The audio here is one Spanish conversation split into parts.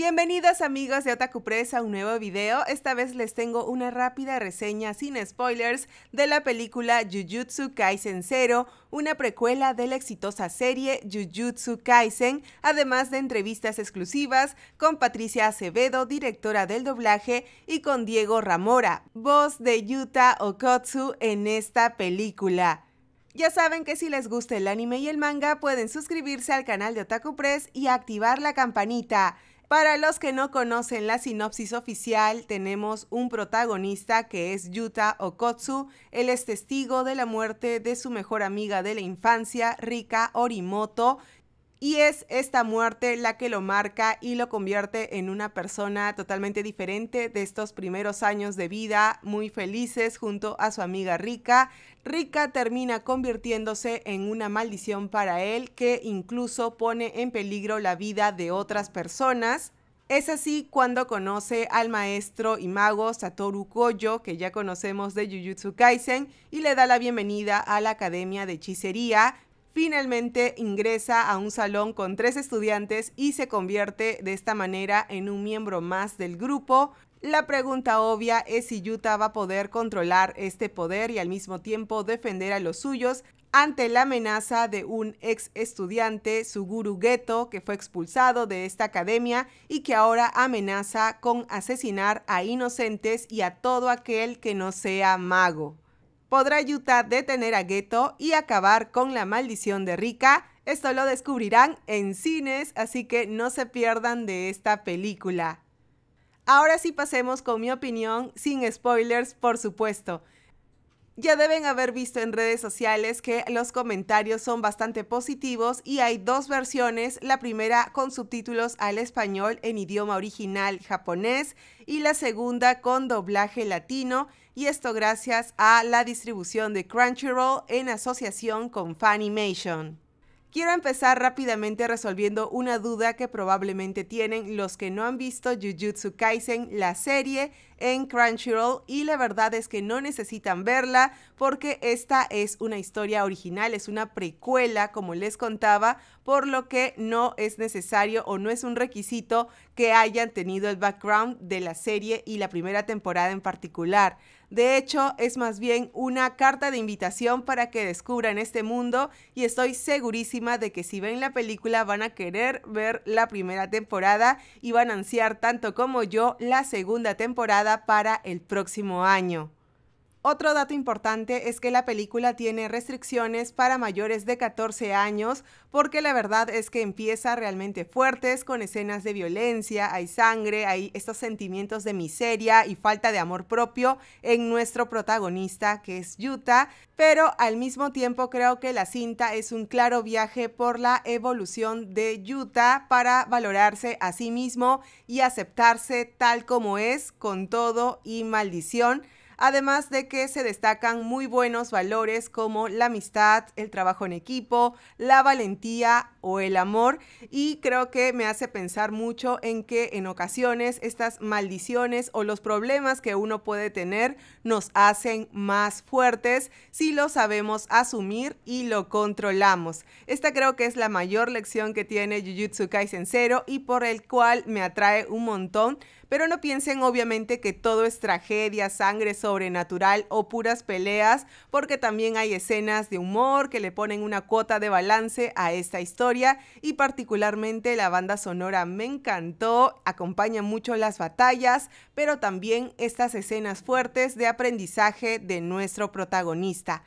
Bienvenidos amigos de Otaku Press a un nuevo video. Esta vez les tengo una rápida reseña sin spoilers de la película Jujutsu Kaisen Zero, una precuela de la exitosa serie Jujutsu Kaisen, además de entrevistas exclusivas con Patricia Acevedo, directora del doblaje, y con Diego Ramora, voz de Yuta Okotsu en esta película. Ya saben que si les gusta el anime y el manga pueden suscribirse al canal de Otaku Press y activar la campanita. Para los que no conocen la sinopsis oficial, tenemos un protagonista que es Yuta Okotsu. Él es testigo de la muerte de su mejor amiga de la infancia, Rika Orimoto, y es esta muerte la que lo marca y lo convierte en una persona totalmente diferente de estos primeros años de vida, muy felices junto a su amiga Rica. Rica termina convirtiéndose en una maldición para él que incluso pone en peligro la vida de otras personas. Es así cuando conoce al maestro y mago Satoru Koyo, que ya conocemos de Jujutsu Kaisen, y le da la bienvenida a la Academia de Hechicería, Finalmente ingresa a un salón con tres estudiantes y se convierte de esta manera en un miembro más del grupo. La pregunta obvia es si Yuta va a poder controlar este poder y al mismo tiempo defender a los suyos ante la amenaza de un ex estudiante, Suguru Geto, que fue expulsado de esta academia y que ahora amenaza con asesinar a inocentes y a todo aquel que no sea mago. ¿Podrá a detener a gueto y acabar con la maldición de Rika? Esto lo descubrirán en cines, así que no se pierdan de esta película. Ahora sí pasemos con mi opinión, sin spoilers, por supuesto. Ya deben haber visto en redes sociales que los comentarios son bastante positivos y hay dos versiones, la primera con subtítulos al español en idioma original japonés y la segunda con doblaje latino y esto gracias a la distribución de Crunchyroll en asociación con Funimation. Quiero empezar rápidamente resolviendo una duda que probablemente tienen los que no han visto Jujutsu Kaisen, la serie, en Crunchyroll y la verdad es que no necesitan verla porque esta es una historia original, es una precuela como les contaba, por lo que no es necesario o no es un requisito que hayan tenido el background de la serie y la primera temporada en particular. De hecho, es más bien una carta de invitación para que descubran este mundo y estoy segurísima de que si ven la película van a querer ver la primera temporada y van a ansiar tanto como yo la segunda temporada para el próximo año. Otro dato importante es que la película tiene restricciones para mayores de 14 años porque la verdad es que empieza realmente fuertes con escenas de violencia, hay sangre, hay estos sentimientos de miseria y falta de amor propio en nuestro protagonista que es Yuta, pero al mismo tiempo creo que la cinta es un claro viaje por la evolución de Yuta para valorarse a sí mismo y aceptarse tal como es con todo y maldición además de que se destacan muy buenos valores como la amistad, el trabajo en equipo, la valentía o el amor y creo que me hace pensar mucho en que en ocasiones estas maldiciones o los problemas que uno puede tener nos hacen más fuertes si lo sabemos asumir y lo controlamos. Esta creo que es la mayor lección que tiene Jujutsu Kaisen sincero y por el cual me atrae un montón pero no piensen obviamente que todo es tragedia, sangre sobrenatural o puras peleas, porque también hay escenas de humor que le ponen una cuota de balance a esta historia y particularmente la banda sonora me encantó, acompaña mucho las batallas, pero también estas escenas fuertes de aprendizaje de nuestro protagonista.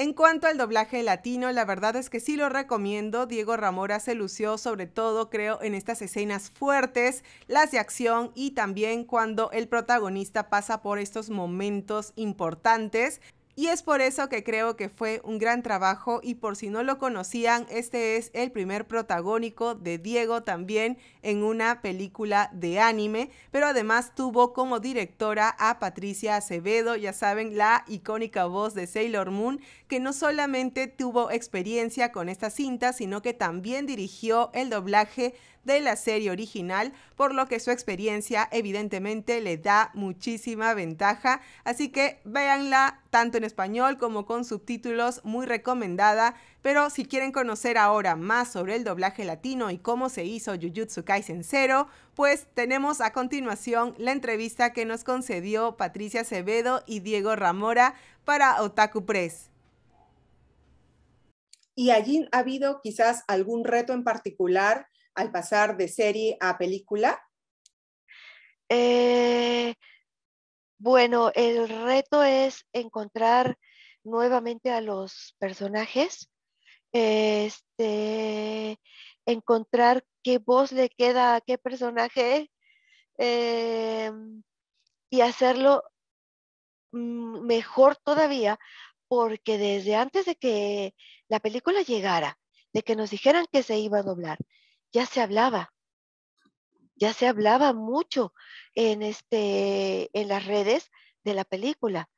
En cuanto al doblaje latino, la verdad es que sí lo recomiendo. Diego Ramora se lució sobre todo, creo, en estas escenas fuertes, las de acción y también cuando el protagonista pasa por estos momentos importantes. Y es por eso que creo que fue un gran trabajo y por si no lo conocían, este es el primer protagónico de Diego también en una película de anime, pero además tuvo como directora a Patricia Acevedo, ya saben, la icónica voz de Sailor Moon, que no solamente tuvo experiencia con esta cinta, sino que también dirigió el doblaje de la serie original, por lo que su experiencia evidentemente le da muchísima ventaja. Así que véanla tanto en español como con subtítulos, muy recomendada. Pero si quieren conocer ahora más sobre el doblaje latino y cómo se hizo Jujutsu Kaisen cero, pues tenemos a continuación la entrevista que nos concedió Patricia Acevedo y Diego Ramora para Otaku Press. ¿Y allí ha habido quizás algún reto en particular al pasar de serie a película? Eh, bueno, el reto es encontrar nuevamente a los personajes, este, encontrar qué voz le queda a qué personaje eh, y hacerlo mm, mejor todavía, porque desde antes de que la película llegara, de que nos dijeran que se iba a doblar, ya se hablaba, ya se hablaba mucho en, este, en las redes de la película.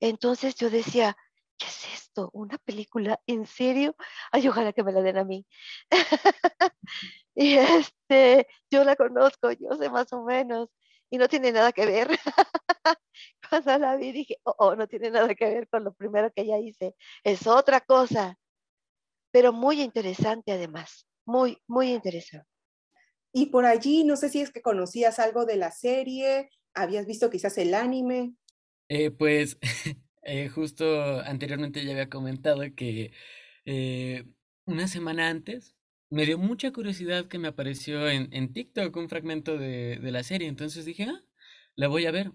Entonces yo decía, ¿qué es esto? ¿Una película? ¿En serio? Ay, ojalá que me la den a mí. y este, yo la conozco, yo sé más o menos, y no tiene nada que ver. Cuando la vi dije, oh, oh, no tiene nada que ver con lo primero que ya hice, es otra cosa, pero muy interesante además muy, muy interesante. Y por allí, no sé si es que conocías algo de la serie, habías visto quizás el anime. Eh, pues eh, justo anteriormente ya había comentado que eh, una semana antes me dio mucha curiosidad que me apareció en, en TikTok un fragmento de, de, la serie, entonces dije, ah, la voy a ver.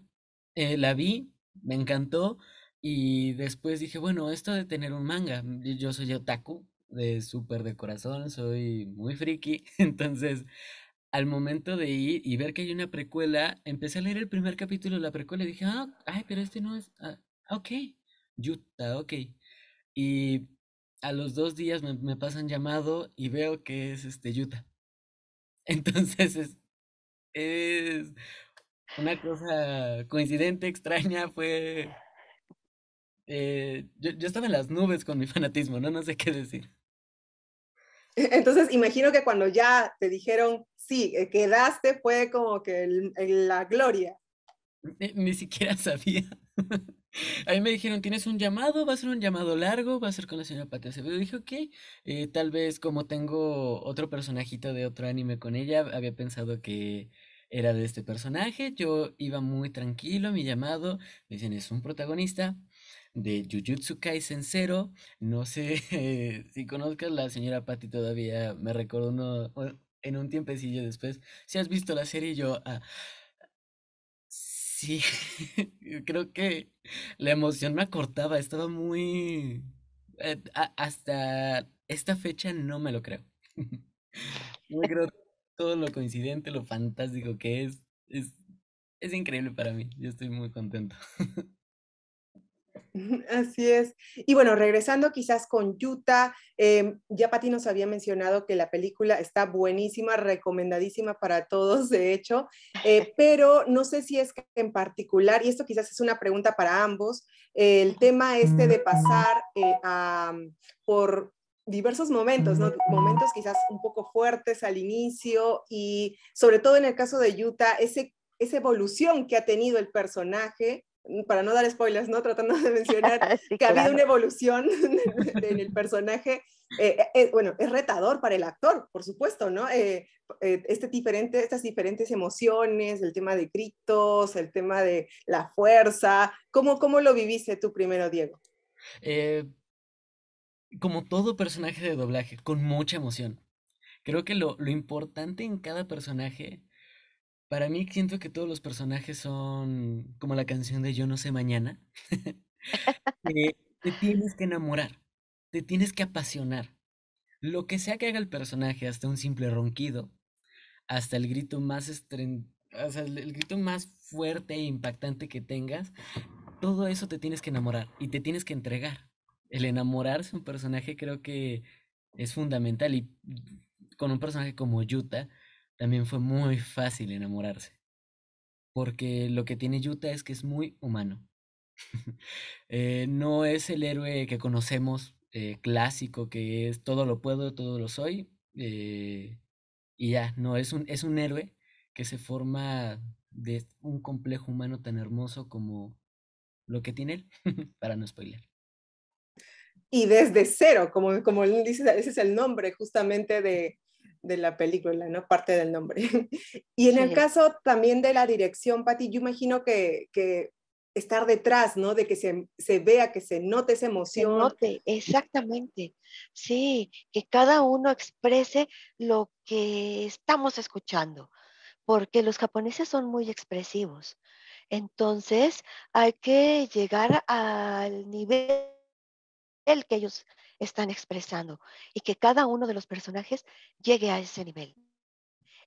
la vi, me encantó y después dije, bueno, esto de tener un manga, yo soy otaku, de súper de corazón, soy muy friki, entonces al momento de ir y ver que hay una precuela, empecé a leer el primer capítulo de la precuela y dije, ah, ay, pero este no es, ah, ah, ok, Yuta, ok. Y a los dos días me, pasan llamado y veo que es este Utah. Entonces es, es una cosa coincidente, extraña, fue... Eh, yo, yo estaba en las nubes con mi fanatismo, ¿no? No sé qué decir. Entonces, imagino que cuando ya te dijeron, sí, eh, quedaste, fue como que la gloria. Ni, siquiera sabía. A mí me dijeron, tienes un llamado, va a ser un llamado largo, va a ser con la señora Patia Yo dije, ok, eh, tal vez como tengo otro personajito de otro anime con ella, había pensado que era de este personaje. Yo iba muy tranquilo, mi llamado, me dicen, es un protagonista, de Jujutsu Kaisen Sencero. No sé si conozcas la señora Patty todavía, me recuerdo uno, en un tiempecillo después. Si has visto la serie, yo... Ah, sí, creo que la emoción me acortaba, estaba muy... Eh, hasta esta fecha no me lo creo. no creo todo lo coincidente, lo fantástico que es. Es, es increíble para mí, yo estoy muy contento. Así es. Y bueno, regresando quizás con Yuta, em, ya Pati nos había mencionado que la película está buenísima, recomendadísima para todos, de hecho, eh, pero no sé si es que en particular, y esto quizás es una pregunta para ambos, el tema este de pasar eh, mm, por diversos momentos, momentos quizás un poco fuertes al inicio y sobre todo en el caso de Yuta, ese, esa evolución que ha tenido el personaje Mm, para no dar spoilers, ¿no? Tratando de mencionar que ha habido una evolución en el personaje. Eh, eh, eh, bueno, es retador para el actor, por supuesto, ¿no? este estas diferentes emociones, el tema de gritos, el tema de la fuerza. ¿Cómo, lo viviste tú primero, Diego? como todo personaje de doblaje, con mucha emoción. Creo que lo importante en cada personaje para mí siento que todos los personajes son como la canción de Yo no sé mañana. te, tienes que enamorar, te tienes que apasionar. Lo que sea que haga el personaje, hasta un simple ronquido, hasta el grito más grito más fuerte e impactante que tengas, todo eso te tienes que enamorar y te tienes que entregar. El enamorarse un personaje creo que es fundamental y con un personaje como Yuta, también fue muy fácil enamorarse. Porque lo que tiene Yuta es que es muy humano. Eh, no es el héroe que conocemos eh, clásico, que es todo lo puedo, todo lo soy. Eh, y ya, no, es un, es un héroe que se forma de un complejo humano tan hermoso como lo que tiene él, para no spoiler y desde cero, como, como dice ese es el nombre justamente de, de la película, ¿no? Parte del nombre. Y en el caso también de la dirección, Patti, yo imagino que, estar detrás, ¿no? De que se, vea, que se note esa emoción. Se note, exactamente. Sí, que cada uno exprese lo que estamos escuchando, porque los japoneses son muy expresivos. Entonces, hay que llegar al nivel que ellos están expresando y que cada uno de los personajes llegue a ese nivel.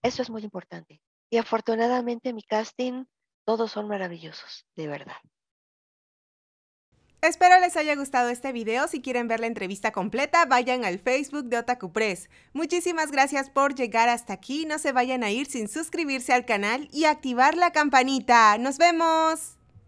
Eso es muy importante. Y afortunadamente mi casting, todos son maravillosos, de verdad. Espero les haya gustado este video. Si quieren ver la entrevista completa, vayan al Facebook de Otaku Press. Muchísimas gracias por llegar hasta aquí. No se vayan a ir sin suscribirse al canal y activar la campanita. ¡Nos vemos!